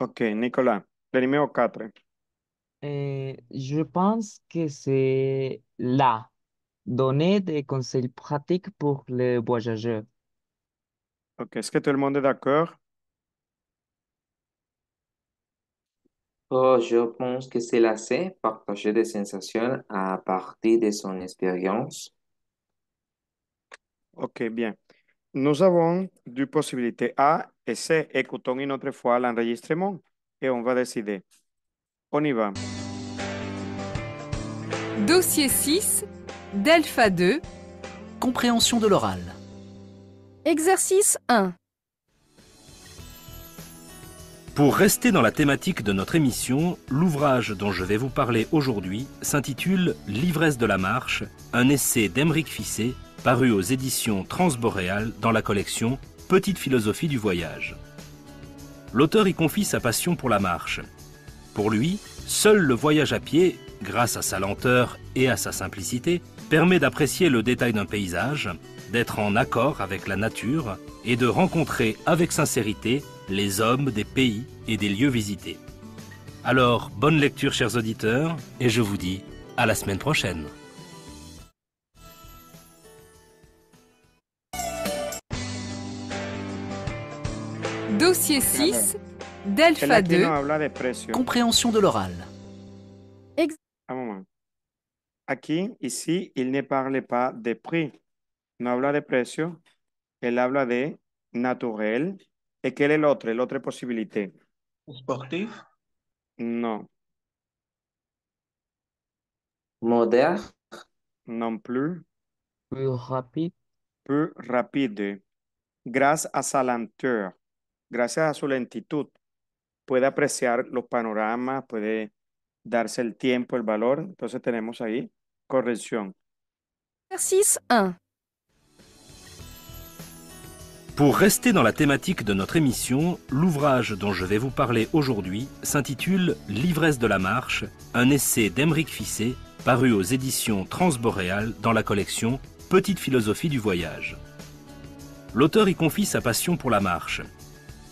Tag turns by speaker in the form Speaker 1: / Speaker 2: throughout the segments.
Speaker 1: Ok, Nicolas, le numéro 4. Euh, je pense
Speaker 2: que c'est là. Donner des conseils pratiques pour les voyageurs.
Speaker 1: Ok, est-ce que tout le monde est d'accord? Oh, je pense que c'est la C, partager des sensations à partir
Speaker 3: de son expérience.
Speaker 1: Ok, bien. Nous avons deux possibilités, A et C. Écoutons une autre fois l'enregistrement et on va décider. On y va.
Speaker 4: Dossier 6, Delpha 2. Compréhension de l'oral.
Speaker 2: Exercice 1.
Speaker 3: Pour rester dans la thématique de notre émission, l'ouvrage dont je vais vous parler aujourd'hui s'intitule L'ivresse de la marche, un essai d'Emeric Fissé, paru aux éditions Transboréal dans la collection Petite philosophie du voyage. L'auteur y confie sa passion pour la marche. Pour lui, seul le voyage à pied, grâce à sa lenteur et à sa simplicité, permet d'apprécier le détail d'un paysage, d'être en accord avec la nature et de rencontrer avec sincérité les hommes des pays et des lieux visités. Alors, bonne lecture chers auditeurs, et je vous dis à la semaine prochaine.
Speaker 4: Dossier 6 d'Alpha 2 Compréhension de l'oral.
Speaker 1: Un moment. Aquí, ici, il ne parlait pas de prix. No habla de precio. Él habla de naturel, Et el otro? la otro possibilité Sportif No. Modern. Non plus. Plus rapide Plus rapide. Grâce à sa lenteur, gracias a su lentitud, puede apreciar los panoramas, puede darse el tiempo, el valor. Entonces tenemos ahí corrección.
Speaker 2: Ejercicio 1.
Speaker 3: Pour rester dans la thématique de notre émission, l'ouvrage dont je vais vous parler aujourd'hui s'intitule L'ivresse de la marche, un essai d'Emeric Fissé paru aux éditions Transboréal dans la collection Petite philosophie du voyage. L'auteur y confie sa passion pour la marche.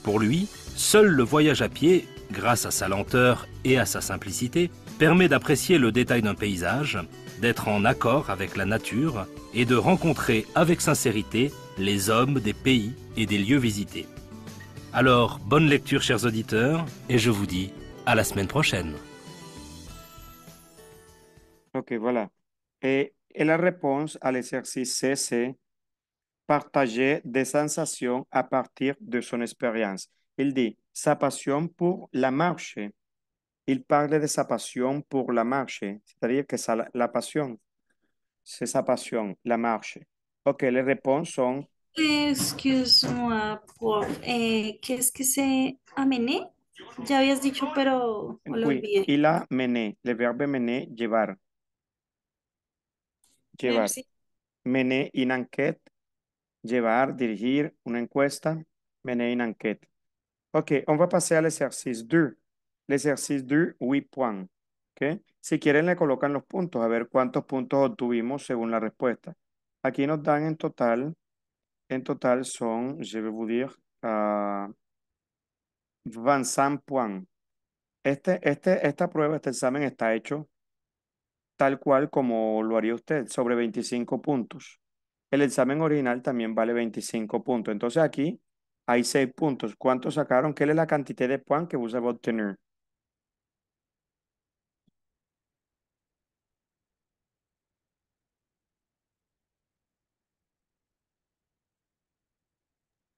Speaker 3: Pour lui, seul le voyage à pied, grâce à sa lenteur et à sa simplicité, permet d'apprécier le détail d'un paysage, d'être en accord avec la nature et de rencontrer avec sincérité les hommes des pays et des lieux visités. Alors, bonne lecture chers auditeurs, et je vous dis à la semaine prochaine.
Speaker 1: Ok, voilà. Et, la réponse à l'exercice C, c'est partager des sensations à partir de son expérience. Il dit sa passion pour la marche Il parle de sa pasión por la marche, c'est-à-dire que sa, la pasión, c'est sa pasión, la marche. Ok, les réponses sont...
Speaker 5: Excuse-moi, prof, eh, ¿qué es que se amené? Ya habías dicho, pero lo oui, olvidé. Il
Speaker 1: a mené, le verbo mener, llevar. Llevar. Merci. Mener une enquête, llevar, dirigir, una encuesta, Mené une enquête. Ok, on va passer à l'exercice 2 ejercicio 2, 8 points. Si quieren le colocan los puntos, a ver cuántos puntos obtuvimos según la respuesta. Aquí nos dan en total, en total son, je vais vous dire, 25 ah, Este, este, esta prueba, este examen está hecho tal cual como lo haría usted, sobre 25 puntos. El examen original también vale 25 puntos. Entonces aquí hay 6 puntos. ¿Cuántos sacaron? ¿Qué es la cantidad de puntos que usted va a obtener?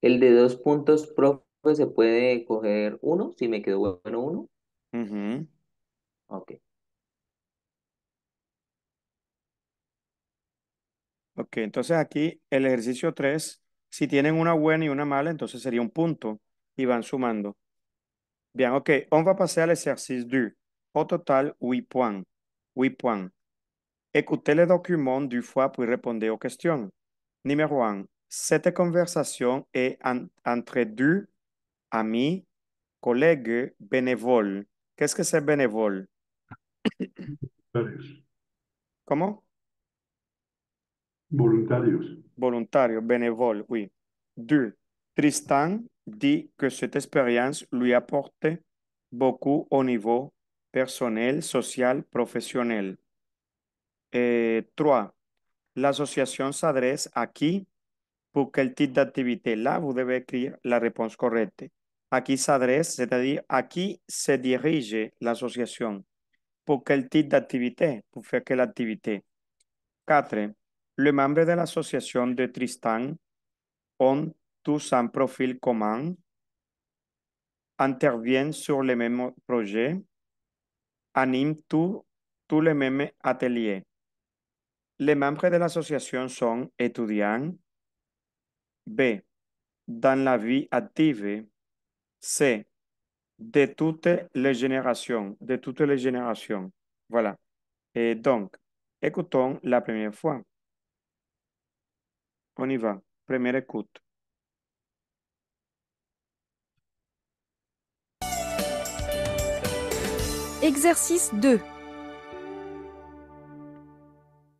Speaker 1: El de dos puntos, profe, se puede coger uno, si me quedó bueno uno. Ok. Ok, entonces aquí el ejercicio 3, si tienen una buena y una mala, entonces sería un punto y van sumando. Bien, ok, on va pasar al ejercicio 2. Au total, 8 points. 8 points. Écoutez le document du fois pour pues répondez aux questions. Numéro 1. Cette conversation est entre deux amis, collègues, bénévoles. Qu'est-ce que c'est bénévole? Comment? Voluntarios. Voluntario bénévole, oui. Deux. Tristan dit que cette expérience lui apporte beaucoup au niveau personnel, social, professionnel. Et trois, l'association s'adresse à qui qué tip de Là, vous devez écrire la réponse correcte. ¿A qui s'adresse, c'est-à-dire ¿a qui se dirige l'association. Pour quel type d'activité Pour faire quelle activité 4. le membre de l'association de Tristan ont tous un profil commun, intervient sur les mêmes proyecto, tu tous les mêmes ateliers. Los miembros de l'association sont étudiants, B. Dans la vie active. C. De toutes les générations. De toutes les générations. Voilà. Et donc, écoutons la première fois. On y va. Première écoute.
Speaker 6: Exercice 2.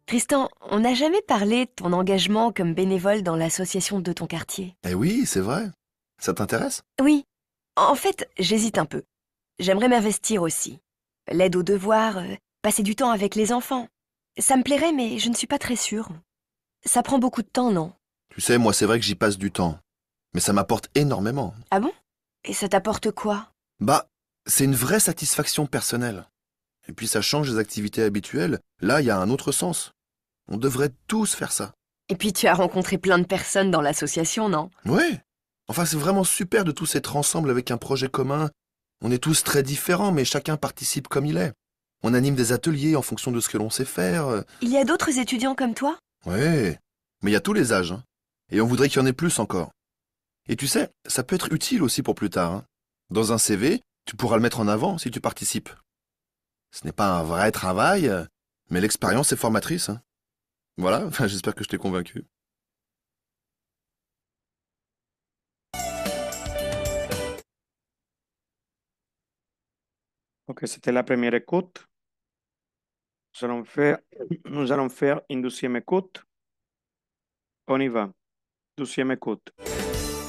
Speaker 6: Tristan, on n'a jamais parlé de ton engagement comme bénévole dans l'association de ton quartier.
Speaker 7: Eh oui, c'est vrai. Ça t'intéresse
Speaker 6: Oui. En fait, j'hésite un peu. J'aimerais m'investir aussi. L'aide aux devoirs, euh, passer du temps avec les enfants. Ça me plairait, mais je ne suis pas très sûre. Ça prend beaucoup de temps, non
Speaker 7: Tu sais, moi, c'est vrai que j'y passe du temps. Mais ça m'apporte énormément.
Speaker 6: Ah bon Et ça t'apporte quoi
Speaker 7: Bah, c'est une vraie satisfaction personnelle. Et puis ça change les activités habituelles. Là, il y a un autre sens. On devrait tous faire ça.
Speaker 6: Et puis tu as rencontré plein de personnes dans
Speaker 7: l'association, non Oui. Enfin, c'est vraiment super de tous être ensemble avec un projet commun. On est tous très différents, mais chacun participe comme il est. On anime des ateliers en fonction de ce que l'on sait faire.
Speaker 8: Il y a d'autres étudiants comme toi
Speaker 7: Oui, mais il y a tous les âges. Hein. Et on voudrait qu'il y en ait plus encore. Et tu sais, ça peut être utile aussi pour plus tard. Hein. Dans un CV, tu pourras le mettre en avant si tu participes. Ce n'est pas un vrai travail, mais l'expérience est formatrice. Hein. Voilà, j'espère que je t'ai convaincu.
Speaker 1: Ok, c'était la première écoute. Nous allons, faire, nous allons faire une deuxième écoute. On y va. Deuxième écoute.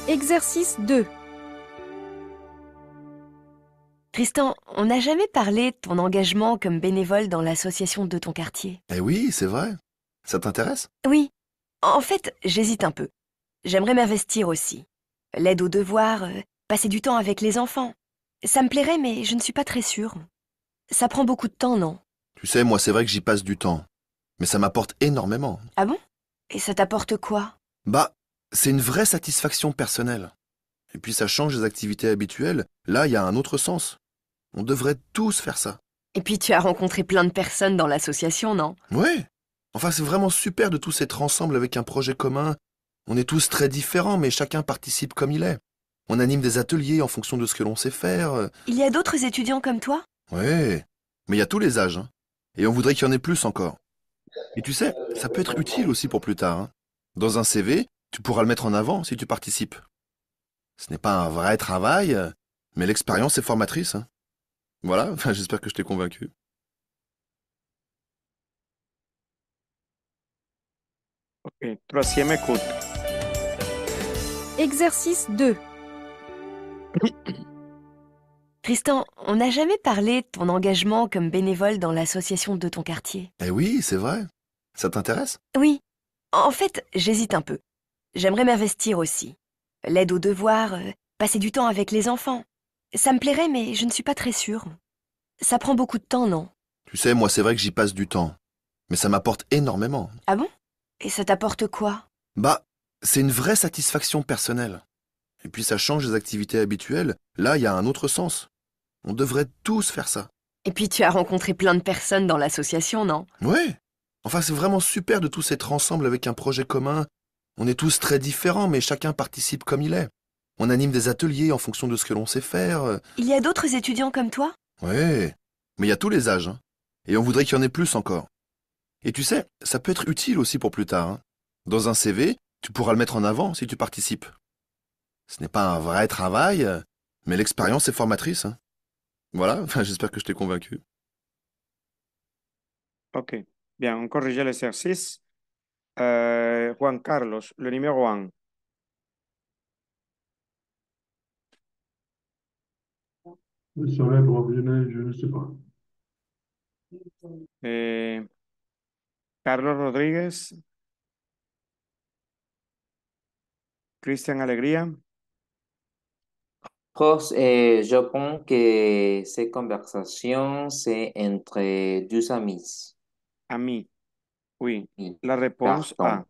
Speaker 6: Exercice 2. Tristan, on n'a jamais parlé de ton engagement comme bénévole dans l'association de ton
Speaker 7: quartier. Eh oui, c'est vrai. Ça t'intéresse
Speaker 6: Oui. En fait, j'hésite un peu. J'aimerais m'investir aussi. L'aide aux devoirs, euh, passer du temps avec les enfants. Ça me plairait, mais je ne suis pas très sûre. Ça prend beaucoup de temps, non
Speaker 7: Tu sais, moi, c'est vrai que j'y passe du temps. Mais ça m'apporte énormément.
Speaker 6: Ah bon Et ça t'apporte quoi
Speaker 7: Bah, c'est une vraie satisfaction personnelle. Et puis ça change les activités habituelles. Là, il y a un autre sens. On devrait tous faire ça. Et puis tu as rencontré plein de personnes dans l'association, non Oui. Enfin, c'est vraiment super de tous être ensemble avec un projet commun. On est tous très différents, mais chacun participe comme il est. On anime des ateliers en fonction de ce que l'on sait faire. Euh.
Speaker 8: Il y a d'autres étudiants comme toi
Speaker 7: Oui, mais il y a tous les âges. Hein. Et on voudrait qu'il y en ait plus encore. Et tu sais, ça peut être utile aussi pour plus tard. Hein. Dans un CV, tu pourras le mettre en avant si tu participes. Ce n'est pas un vrai travail, euh, mais l'expérience est formatrice. Hein. Voilà, j'espère que je t'ai convaincu.
Speaker 1: Ok, troisième écoute.
Speaker 6: Exercice 2. Tristan, on n'a jamais parlé de ton engagement comme bénévole dans l'association de ton quartier.
Speaker 7: Eh oui, c'est vrai. Ça t'intéresse
Speaker 6: Oui. En fait, j'hésite un peu. J'aimerais m'investir aussi. L'aide aux devoirs, euh, passer du temps avec les enfants. Ça me plairait, mais je ne suis pas très sûre. Ça prend beaucoup de temps, non
Speaker 7: Tu sais, moi, c'est vrai que j'y passe du temps. Mais ça m'apporte énormément.
Speaker 6: Ah bon Et ça t'apporte quoi
Speaker 7: Bah, c'est une vraie satisfaction personnelle. Et puis ça change les activités habituelles. Là, il y a un autre sens. On devrait tous faire ça.
Speaker 6: Et puis tu as rencontré plein de personnes dans l'association, non
Speaker 7: Oui. Enfin, c'est vraiment super de tous être ensemble avec un projet commun. On est tous très différents, mais chacun participe comme il est. On anime des ateliers en fonction de ce que l'on sait faire. Il y a
Speaker 8: d'autres étudiants comme toi
Speaker 7: Oui, mais il y a tous les âges. Hein. Et on voudrait qu'il y en ait plus encore. Et tu sais, ça peut être utile aussi pour plus tard. Hein. Dans un CV, tu pourras le mettre en avant si tu participes. Ce n'est pas un vrai travail, mais l'expérience est formatrice. Hein. Voilà, j'espère que je t'ai convaincu.
Speaker 1: Ok, bien, on corrige l'exercice. Euh, Juan Carlos, le numéro 1. Le pues, va être optionnel, je ne sais este pas. Eh, Carlos Rodríguez. Cristian Alegría. Pues, eh, yo pongo que esta conversación es entre dos amigos. Amigos. Sí. La respuesta A.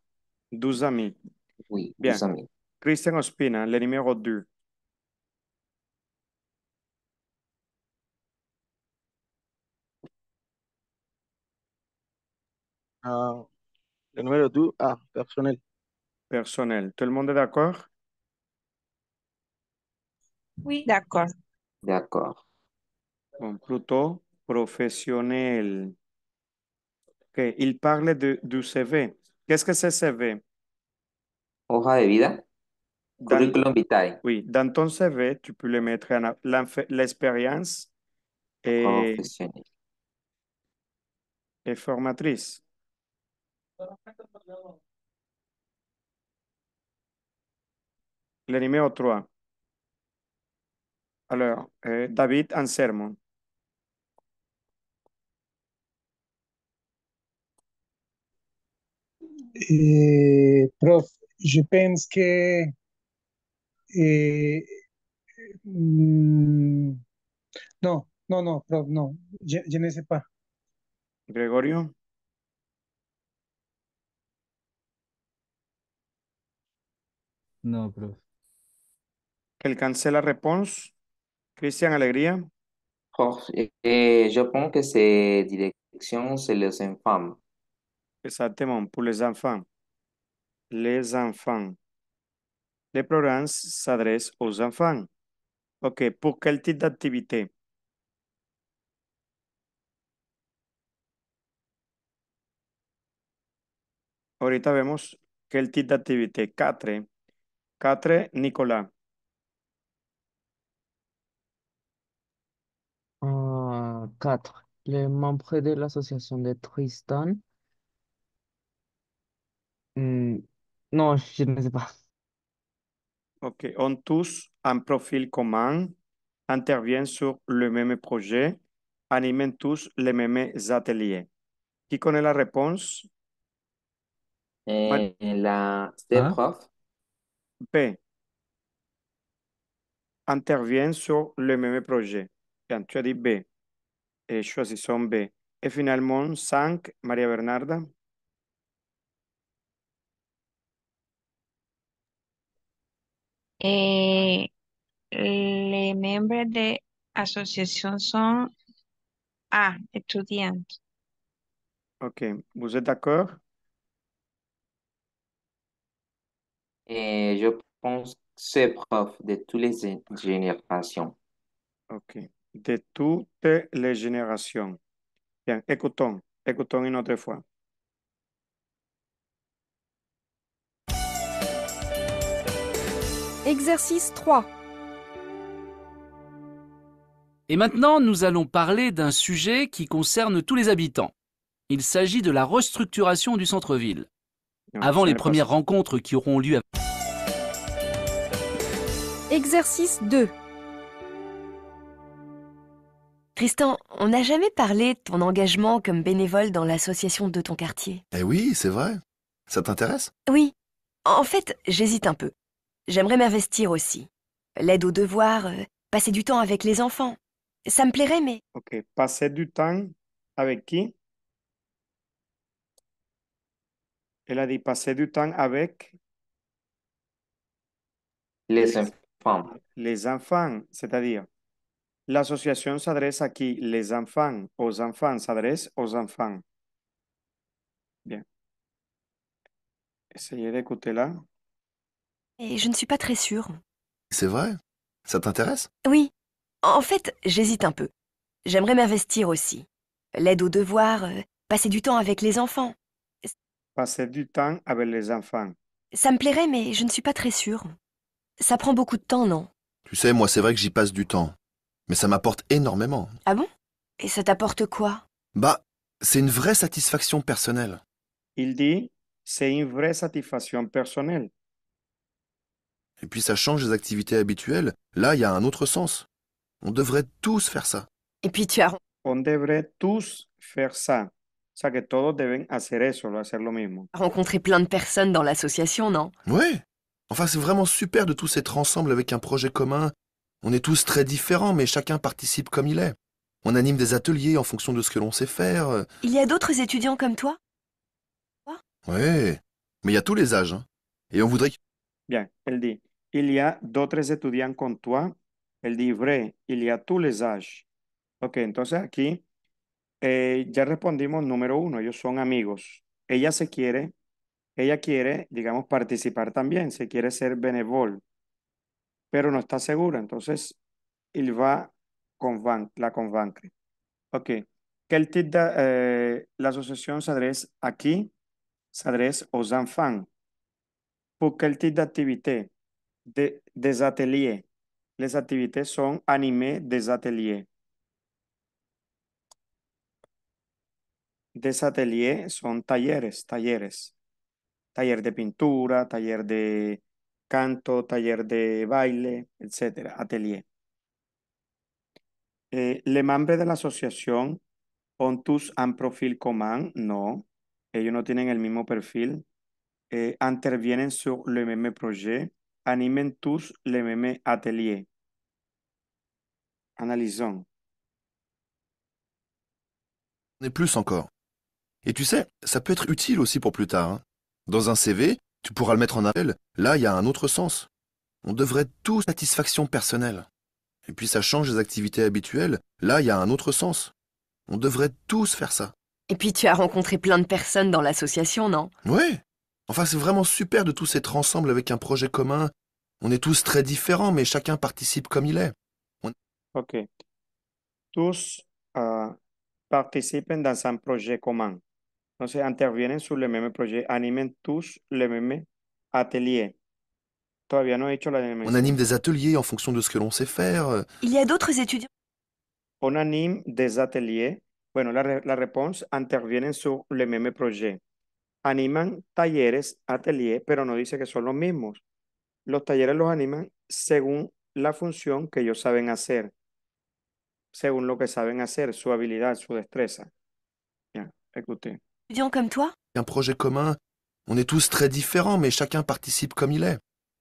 Speaker 1: dos amis. Oui, Bien. Christian Ospina, el numéro 2. le numéro 2, ah, ah personnel. Personnel. Tout le monde est d'accord?
Speaker 2: Oui, d'accord.
Speaker 1: D'accord. Bon, plutôt professionnel. il parle de, du CV. Qu'est-ce que c'est CV? Hoja de vida. Curriculum vitae. Oui, dans ton CV, tu peux le mettre l'expérience et, et formatrice. Lenime a Alors, eh, David Ansermon. Eh, prof, je pense que eh, mm, no, no, no, prof, no, je, je ne sais Gregorio. No, profe. El cancela response. Cristian Alegría. Oh, yo pongo que se dirección se les para Exactement, pour les enfants. Les enfants. Le programme s'adresse aux enfants. OK, pour tipo de d'activité? Ahorita vemos que quel type d'activité. 4. 4. Nicolas. Euh, 4. Les membres de l'association de Tristan. Hmm, non, je ne sais pas. OK. On tous un profil commun, interviennent sur le même projet, animent tous les mêmes ateliers. Qui connaît la réponse? Euh, la... Hein prof. B. Intervient sur le même projet. Quand tu as dit B, et choisissons B. Et finalement, 5, Maria Bernarda.
Speaker 2: Eh, les membres de l'association sont A, étudiants
Speaker 1: Ok, vous êtes d'accord? Et
Speaker 2: je pense que c'est prof de toutes les générations.
Speaker 1: OK. De toutes les générations. Bien, écoutons. Écoutons une autre
Speaker 2: fois. Exercice 3.
Speaker 5: Et maintenant, nous allons parler d'un sujet qui concerne tous les habitants. Il s'agit de la restructuration du centre-ville avant les premières rencontres qui auront lieu. À...
Speaker 6: Exercice 2. Tristan, on n'a jamais parlé de ton engagement comme bénévole dans l'association de ton quartier.
Speaker 7: Eh oui, c'est vrai. Ça t'intéresse
Speaker 6: Oui. En fait, j'hésite un peu. J'aimerais m'investir aussi. L'aide aux devoirs, euh, passer du temps avec les enfants. Ça me plairait, mais...
Speaker 1: Ok, passer du temps avec qui Elle a dit passer du temps avec les enfants. Les enfants, c'est-à-dire l'association s'adresse à qui les enfants, aux enfants, s'adresse aux enfants. Bien. Essayez d'écouter là.
Speaker 6: Et je ne suis pas très sûre.
Speaker 7: C'est vrai Ça t'intéresse
Speaker 6: Oui. En fait, j'hésite un peu. J'aimerais m'investir aussi. L'aide aux devoirs, euh, passer du temps avec les enfants.
Speaker 1: Passer du temps avec les enfants.
Speaker 6: Ça me plairait, mais je ne suis pas très sûre. Ça prend beaucoup de temps, non
Speaker 7: Tu sais, moi, c'est vrai que j'y passe du temps. Mais ça m'apporte énormément.
Speaker 6: Ah bon Et ça t'apporte quoi
Speaker 7: Bah, c'est une vraie satisfaction personnelle.
Speaker 1: Il dit, c'est une vraie satisfaction personnelle.
Speaker 7: Et puis ça change les activités habituelles. Là, il y a un autre sens. On devrait tous faire ça.
Speaker 6: Et puis tu as...
Speaker 1: On devrait tous faire ça ça que deben hacer eso, hacer lo mismo.
Speaker 7: Rencontrer plein de personnes dans l'association, non Oui Enfin, c'est vraiment super de tous être ensemble avec un projet commun. On est tous très différents, mais chacun participe comme il est. On anime des ateliers en fonction de ce que l'on sait faire.
Speaker 8: Il y a d'autres étudiants comme toi
Speaker 7: Oui, mais il y a tous les âges. Hein. Et on voudrait...
Speaker 1: Bien, elle dit, il y a d'autres étudiants comme toi. Elle dit, vrai, il y a tous les âges. Ok, entonces aquí Eh, ya respondimos número uno, ellos son amigos. Ella se quiere, ella quiere, digamos, participar también, se quiere ser benevol, pero no está segura. Entonces, él va Van, la convancre. Ok. ¿Qué tip de, eh, la asociación asociación a aquí porque aux ¿Por qué quel el d'activité? De, des ateliers. Les actividades son anime des desatelier son talleres, talleres. Taller de pintura, taller de canto, taller de baile, etc. Atelier. Eh, ¿Le membre de la asociación Pontus un profil común? No, ellos no tienen el mismo perfil. Eh, intervienen sur le meme projet. Animen tous le meme atelier. Analysons.
Speaker 7: Et plus encore. Et tu sais, ça peut être utile aussi pour plus tard. Hein. Dans un CV, tu pourras le mettre en appel. Là, il y a un autre sens. On devrait tous... satisfaction personnelle. Et puis ça change les activités habituelles. Là, il y a un autre sens. On devrait tous faire ça. Et puis tu as rencontré plein de personnes dans l'association, non Oui. Enfin, c'est vraiment super de tous être ensemble avec un projet commun. On est tous très différents, mais chacun participe comme il est.
Speaker 6: Ok.
Speaker 1: Tous euh, participent dans un projet commun. Entonces, sé, su Le Meme animen tus Le Atelier. Todavía no he hecho la de On anime des
Speaker 7: ateliers en fonction de ce que l'on sait faire.
Speaker 1: Il y a d'autres étudiants. On anime des ateliers. Bueno, la, la réponse intervienen su Le Meme Animan talleres, ateliers, pero no dice que son los mismos. Los talleres los animan según la función que ellos saben hacer, según lo que saben hacer, su habilidad, su destreza. Ya, yeah,
Speaker 8: comme toi
Speaker 7: Un projet commun. On est tous très différents, mais chacun participe comme il est.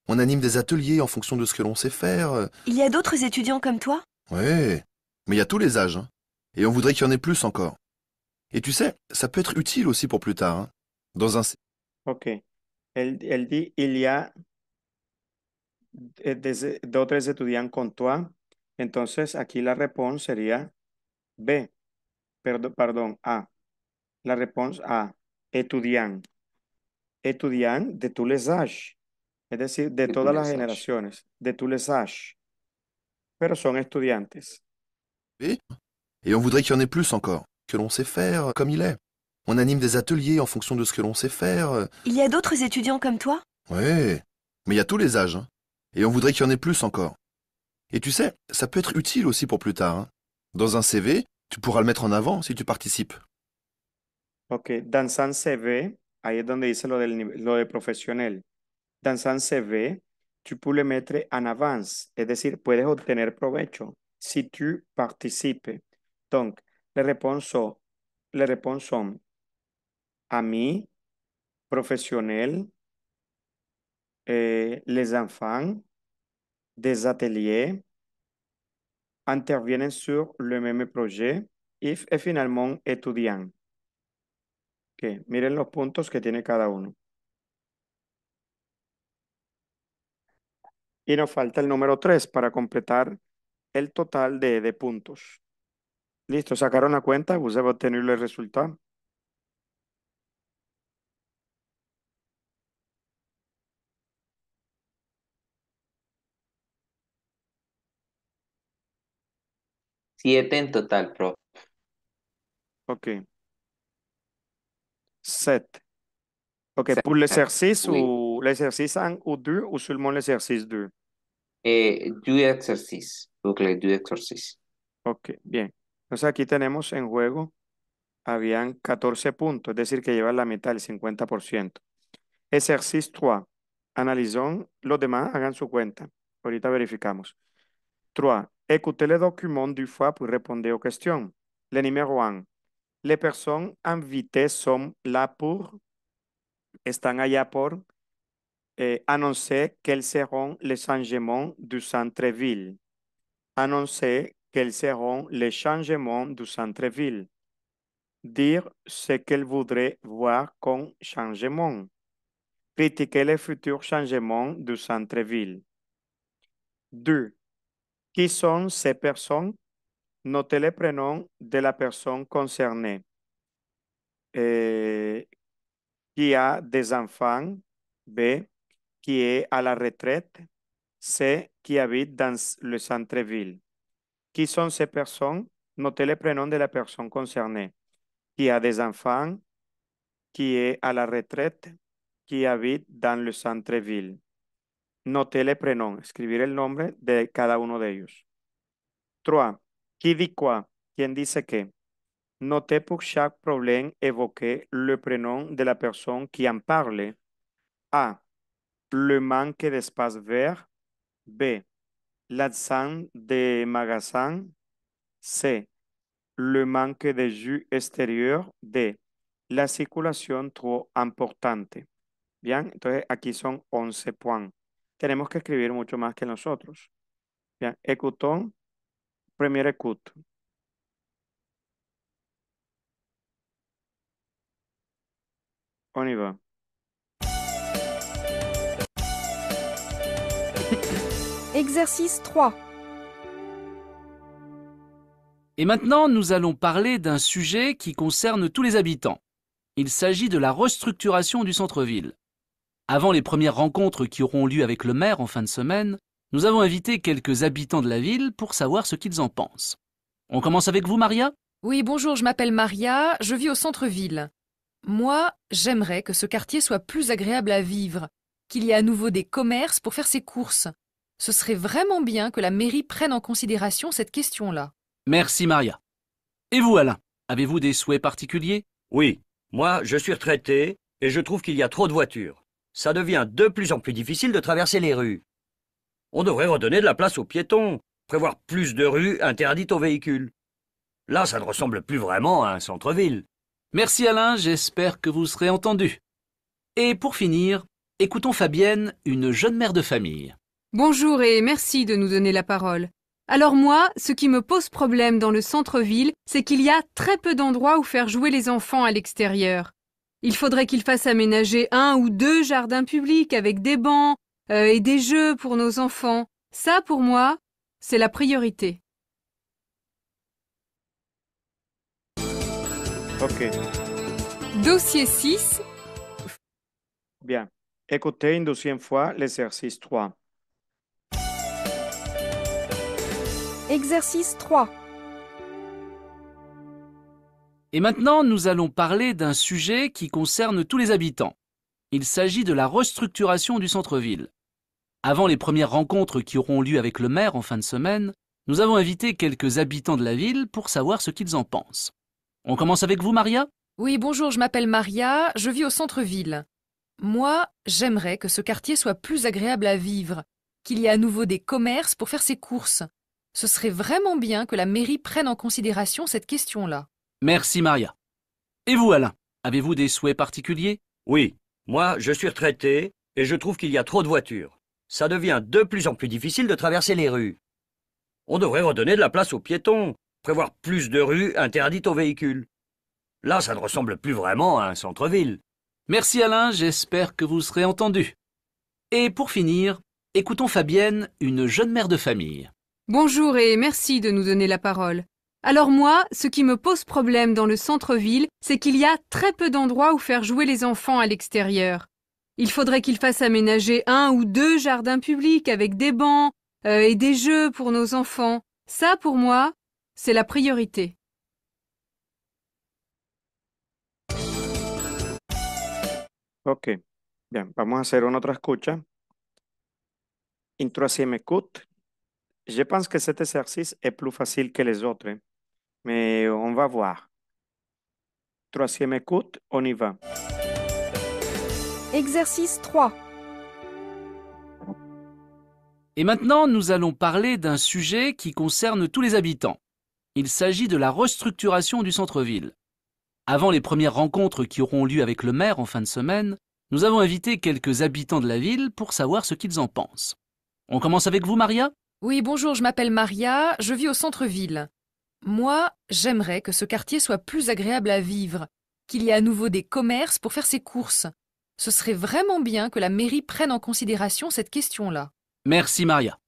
Speaker 7: On anime des ateliers en fonction de ce que l'on sait faire. Euh.
Speaker 8: Il y a d'autres étudiants comme toi
Speaker 7: Oui, mais il y a tous les âges. Hein. Et on voudrait qu'il y en ait plus encore. Et tu sais, ça peut être utile aussi pour plus tard. Hein. Dans un...
Speaker 1: Ok. Elle, dit, il y a d'autres étudiants comme toi. Entonces, aquí la réponse sería B. Pardon, A la réponse A, étudiant. Étudiant de tous les âges, cest à de, de toutes les de tous les âges.
Speaker 7: Oui. Et on voudrait qu'il y en ait plus encore, que l'on sait faire comme il est. On anime des ateliers en fonction de ce que l'on sait faire.
Speaker 8: Il y a d'autres étudiants comme toi
Speaker 7: Oui, mais il y a tous les âges. Hein. Et on voudrait qu'il y en ait plus encore. Et tu sais, ça peut être utile aussi pour plus tard. Hein. Dans un CV, tu pourras le mettre en avant si tu participes.
Speaker 1: Ok, un CV, ahí es donde dice lo, del, lo de profesional. CV, tu peux le mettre en avance, es decir, puedes obtener provecho si tu participes. Donc, les réponses sont, les réponses sont amis, professionnels, eh, les enfants, des ateliers, interviennent sur le même projet et finalement étudiants. miren los puntos que tiene cada uno. Y nos falta el número 3 para completar el total de, de puntos. Listo, sacaron la cuenta, usted va a obtener el resultado. Siete en total, profe. Ok. 7. OK, pour l'exercice ou l'exercice 1 ou 2 ou seulement l'exercice 2? Eh, ejercicios. Ok, bien. Entonces aquí tenemos en juego, habían 14 puntos, es decir, que llevan la mitad, el 50%. Exercice 3. Analizón, los demás hagan su cuenta. Ahorita verificamos. 3. Écoutez le document du fois pour répondre aux questions. Le numéro 1. Les personnes invitées sont là pour, están annoncer eh, quels seront les changements du centre-ville. Annoncer quels seront les changements du centre-ville. Dire ce qu'elles voudraient voir comme changement. Critiquer les futurs changements du centre-ville. 2. Qui sont ces personnes Notez le prénom de la personne concernée eh, qui a des enfants, B, qui est à la retraite, C, qui habite dans le centre-ville. Qui sont ces personnes? Notez le prénom de la personne concernée qui a des enfants, qui est à la retraite, qui habite dans le centre-ville. Notez le prénom. escribir le nombre de cada uno de ellos. 3. ¿Quién quien dice que noté por chaque problème évoqué le prénom de la persona qui en parle. A. Le manque de d'espace vert. B. L'absence de magasin. C. Le manque de jus extérieur. D. La circulación trop importante. Bien, entonces aquí son 11 points. Tenemos que escribir mucho más que nosotros. Bien, Ecutón Première écoute. On y va.
Speaker 2: Exercice 3.
Speaker 5: Et maintenant, nous allons parler d'un sujet qui concerne tous les habitants. Il s'agit de la restructuration du centre-ville. Avant les premières rencontres qui auront lieu avec le maire en fin de semaine, nous avons invité quelques habitants de la ville pour savoir ce qu'ils en pensent. On commence avec vous, Maria
Speaker 9: Oui, bonjour, je m'appelle Maria, je vis au centre-ville. Moi, j'aimerais que ce quartier soit plus agréable à vivre, qu'il y ait à nouveau des commerces pour faire ses courses. Ce serait vraiment bien que la mairie prenne en considération cette question-là.
Speaker 5: Merci, Maria. Et vous, Alain Avez-vous des souhaits particuliers Oui. Moi, je suis retraité et je trouve qu'il y a trop de voitures. Ça devient de plus en plus difficile de traverser les rues. On devrait redonner de la place aux piétons, prévoir plus de rues interdites aux véhicules. Là, ça ne ressemble plus vraiment à un centre-ville. Merci Alain, j'espère que vous serez entendu. Et pour finir, écoutons Fabienne, une jeune mère de famille.
Speaker 4: Bonjour et merci de nous donner la parole. Alors moi, ce qui me pose problème dans le centre-ville, c'est qu'il y a très peu d'endroits où faire jouer les enfants à l'extérieur. Il faudrait qu'ils fassent aménager un ou deux jardins publics avec des bancs, euh, et des jeux pour nos enfants. Ça, pour moi, c'est la priorité. Ok. Dossier
Speaker 2: 6.
Speaker 1: Bien. Écoutez une deuxième fois l'exercice 3.
Speaker 2: Exercice 3.
Speaker 5: Et maintenant, nous allons parler d'un sujet qui concerne tous les habitants. Il s'agit de la restructuration du centre-ville. Avant les premières rencontres qui auront lieu avec le maire en fin de semaine, nous avons invité quelques habitants de la ville pour savoir ce qu'ils en pensent. On commence avec vous, Maria
Speaker 9: Oui, bonjour, je m'appelle Maria, je vis au centre-ville. Moi, j'aimerais que ce quartier soit plus agréable à vivre, qu'il y ait à nouveau des commerces pour faire ses courses. Ce serait vraiment bien que la mairie prenne en considération cette question-là.
Speaker 5: Merci, Maria. Et vous, Alain Avez-vous des souhaits particuliers Oui, moi, je suis retraité et je trouve qu'il y a trop de voitures ça devient de plus en plus difficile de traverser les rues. On devrait redonner de la place aux piétons, prévoir plus de rues interdites aux véhicules. Là, ça ne ressemble plus vraiment à un centre-ville. Merci Alain, j'espère que vous serez entendu. Et pour finir, écoutons Fabienne, une jeune mère de famille.
Speaker 4: Bonjour et merci de nous donner la parole. Alors moi, ce qui me pose problème dans le centre-ville, c'est qu'il y a très peu d'endroits où faire jouer les enfants à l'extérieur. Il faudrait qu'il fasse aménager un ou deux jardins publics avec des bancs euh, et des jeux pour nos enfants. Ça, pour moi, c'est la priorité.
Speaker 1: Ok, bien, vamos a hacer una otra escucha. Troisième écoute, je pense que cet exercice est plus facile que les autres, mais on va voir. Troisième écoute, on y va.
Speaker 2: Exercice 3.
Speaker 5: Et maintenant, nous allons parler d'un sujet qui concerne tous les habitants. Il s'agit de la restructuration du centre-ville. Avant les premières rencontres qui auront lieu avec le maire en fin de semaine, nous avons invité quelques habitants de la ville pour savoir ce qu'ils en pensent. On commence avec vous, Maria
Speaker 9: Oui, bonjour, je m'appelle Maria, je vis au centre-ville. Moi, j'aimerais que ce quartier soit plus agréable à vivre, qu'il y ait à nouveau des commerces pour faire ses courses, ce serait vraiment bien que la mairie prenne en considération cette question-là.
Speaker 5: Merci Maria.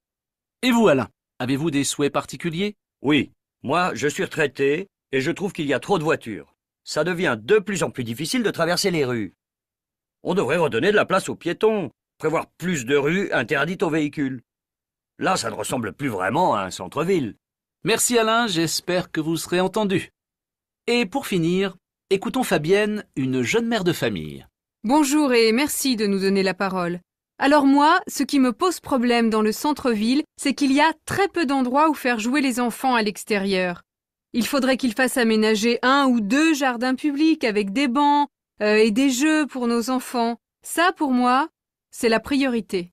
Speaker 5: Et vous, Alain, avez-vous des souhaits particuliers Oui, moi je suis retraité et je trouve qu'il y a trop de voitures. Ça devient de plus en plus difficile de traverser les rues. On devrait redonner de la place aux piétons, prévoir plus de rues interdites aux véhicules. Là, ça ne ressemble plus vraiment à un centre-ville. Merci Alain, j'espère que vous serez entendu. Et pour finir, écoutons Fabienne, une jeune mère de famille.
Speaker 4: Bonjour et merci de nous donner la parole. Alors moi, ce qui me pose problème dans le centre-ville, c'est qu'il y a très peu d'endroits où faire jouer les enfants à l'extérieur. Il faudrait qu'ils fassent aménager un ou deux jardins publics avec des bancs euh, et des jeux pour nos enfants. Ça, pour moi, c'est la priorité.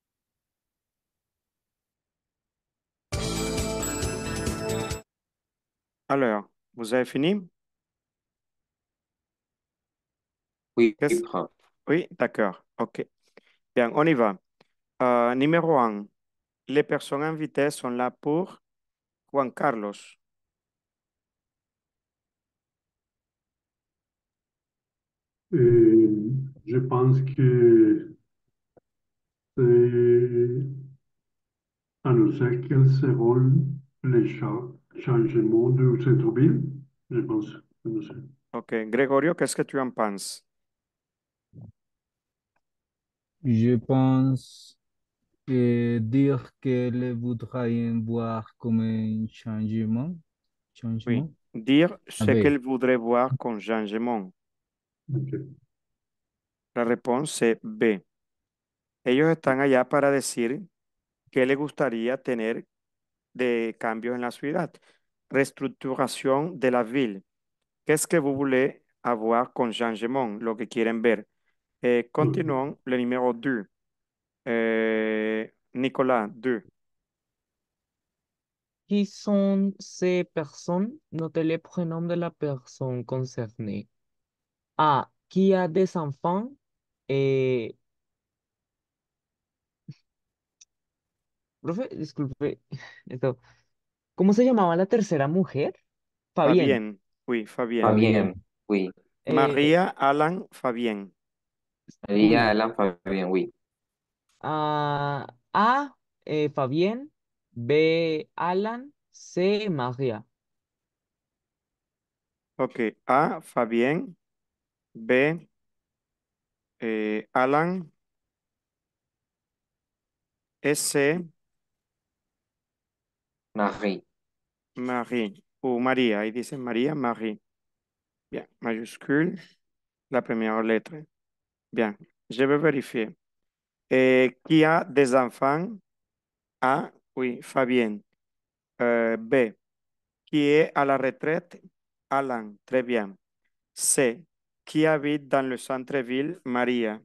Speaker 1: Alors, vous avez fini Oui. Oui, d'accord. OK. Bien, on y va. Euh, numéro un, Les personnes invitées sont là pour Juan Carlos.
Speaker 4: Euh, je pense que c'est savoir quels seront les changements
Speaker 1: de cette ville, je pense. OK. Gregorio, qu'est-ce que tu en penses?
Speaker 2: Je pense
Speaker 5: eh,
Speaker 4: que dire les voudrait voir comme un changement.
Speaker 2: changement.
Speaker 1: Oui. Dire ce qu'elle voudrait voir comme changement. La respuesta es B. Ellos están allá para decir qué le gustaría tener de cambios en la ciudad. Reestructuración de la ville. ¿Qué es que vous voulez avoir con changement? Lo que quieren ver. Et eh, mm. continuons le numéro 2. Eh, Nicolas, 2. Qui sont ces personnes Notez les prénoms de la personne concernée. Ah, Qui a des enfants Professeur,
Speaker 4: Profe, disculpe. Comment ¿Cómo se llamaba la tercera mujer?
Speaker 1: Fabien. oui, Fabien. Maria oui. Eh, María, Alan, Fabien. Sería Alan Fabián, oui.
Speaker 9: Ah,
Speaker 5: A, eh, Fabien, B, Alan, C, María.
Speaker 1: Ok, A, Fabián B, eh, Alan, S, e, Marie. Marie, o María, ahí dice María, Marie. Bien, mayúscula, la primera letra. Bien, je vais vérifier. Eh, qui a des enfants? A, oui, Fabien. Euh, B, qui est à la retraite? Alan, très bien. C, qui habite dans le centre-ville? Maria.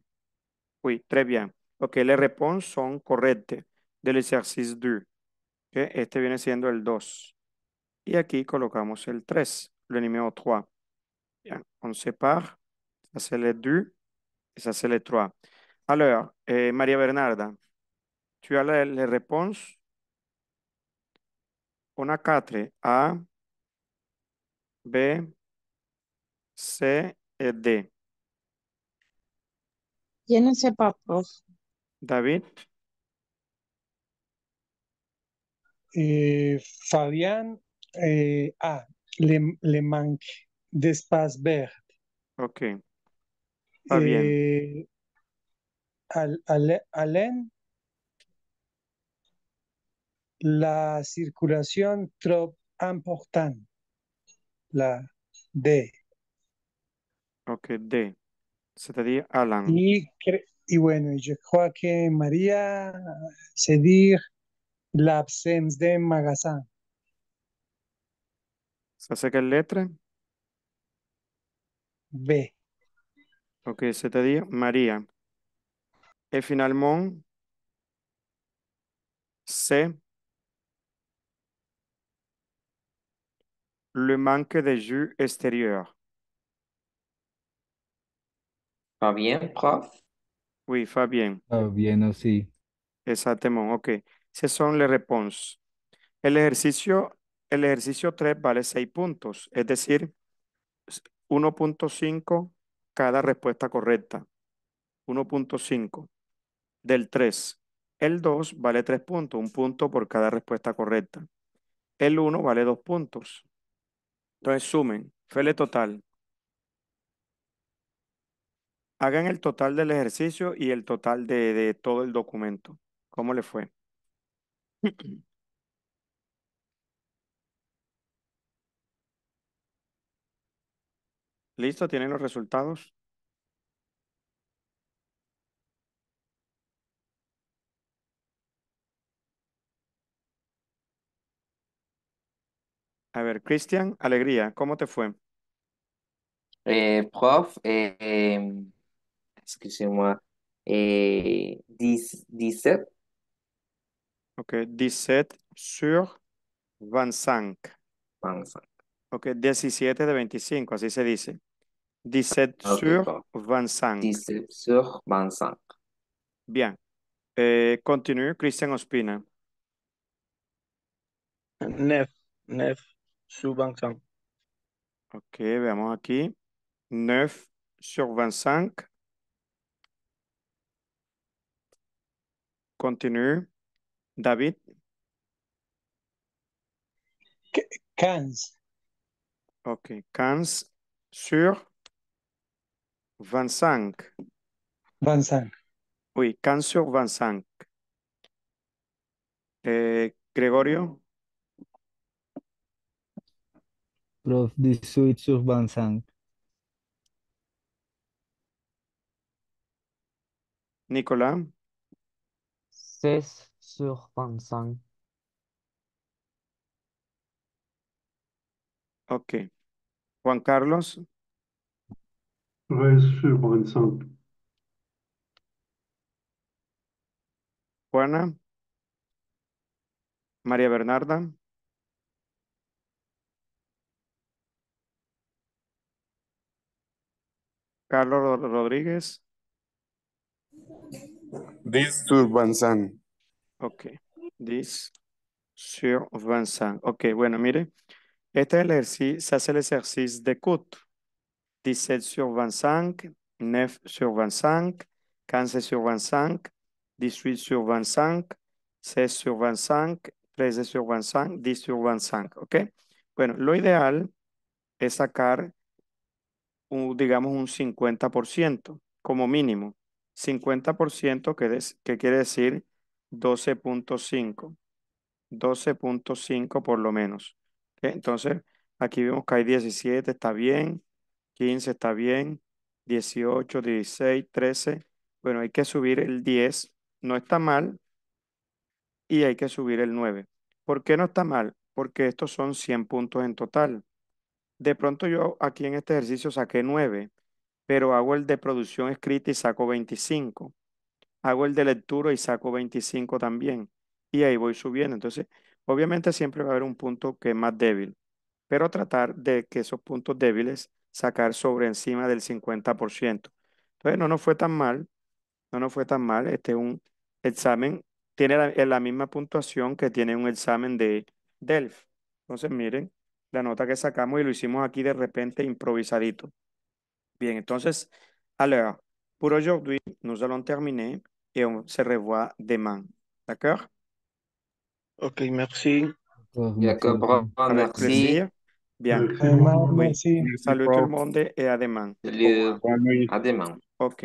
Speaker 1: Oui, très bien. Ok, les réponses sont correctes de l'exercice 2. Okay, este viene siendo le 2. Et aquí colocamos le 3, le numéro 3. Bien, on sépare. Ça, c'est le 2. Ça, c'est les trois. Alors, ah, euh, Maria Bernarda, tu as les, les réponses? On a quatre. A, B, C et D.
Speaker 2: Je ne sais pas, prof.
Speaker 1: David. Eh, Fabian, eh, A, le, le manque d'espace vert. Ok. Ah, Está eh, Al, alen, la circulación trop importante. La D. Ok, D. Se te diría Alan. Y, y bueno, y creo que María se dice la absence de magazán. ¿Se hace que letra? B. Ok, se te dio María. Y finalmente, Le manque de jus extérieur. Fabien, prof? Oui, Fabien.
Speaker 8: Fabien aussi.
Speaker 1: Exactement, ok. Ce sont les réponses. El ejercicio, el ejercicio 3 vale 6 puntos, es decir, 1.5 cada respuesta correcta. 1.5 del 3. El 2 vale 3 puntos, un punto por cada respuesta correcta. El 1 vale 2 puntos. Entonces sumen, fele total. Hagan el total del ejercicio y el total de, de todo el documento. ¿Cómo le fue? Listo, tienen los resultados. A ver, Cristian, alegría, ¿cómo te fue? Eh, prof, eh, em, eh, excusez-moi, eh, 17. Ok, 17 sur 25. 25. Ok, 17 de 25, así se dice. 17 okay. Ah, sur 25. 17 sur 25. Bien. Euh, continue, Christian Ospina. 9. 9 sur 25. Ok, veamos aquí. 9 sur 25. Continue. David. 15. Ok, 15 sur Van Sank. Van Sank. Oui, Cancio Van Sank. Eh, Gregorio.
Speaker 4: Prof. the suits of Van Sank.
Speaker 1: Nicolás, Ses
Speaker 2: sur Van Sank.
Speaker 1: Okay. Juan Carlos. Resurbrensan. Juana. María Bernarda. Carlos Rodríguez. This Surbansan. Ok. This Surbansan. Ok, bueno, mire. Este ejercicio, se hace el ejercicio de CUT. 17 sur 25, 9 sur 25, 15 sur 25, 18 sur 25, 16 sur 25, 13 sur 25, 10 sur 25, ¿ok? Bueno, lo ideal es sacar, un, digamos, un 50% como mínimo. 50% que, des, que quiere decir 12.5. 12.5 por lo menos. ¿okay? Entonces, aquí vemos que hay 17, está bien. 15 está bien, 18, 16, 13. Bueno, hay que subir el 10, no está mal, y hay que subir el 9. ¿Por qué no está mal? Porque estos son 100 puntos en total. De pronto yo aquí en este ejercicio saqué 9, pero hago el de producción escrita y saco 25. Hago el de lectura y saco 25 también. Y ahí voy subiendo. Entonces, obviamente siempre va a haber un punto que es más débil, pero tratar de que esos puntos débiles sacar sobre encima del 50%. Entonces no nos fue tan mal, no nos fue tan mal. Este un examen tiene la, eh, misma puntuación que tiene un examen de DELF. Entonces miren la nota que sacamos y lo hicimos aquí de repente improvisadito. Bien, entonces, alors, pour aujourd'hui, nous allons terminer et on se revoit demain. D'accord? Ok, merci. D'accord, Bien. Ademán, sí. Saluto eh, el mundo ademán. Ademán. Ok.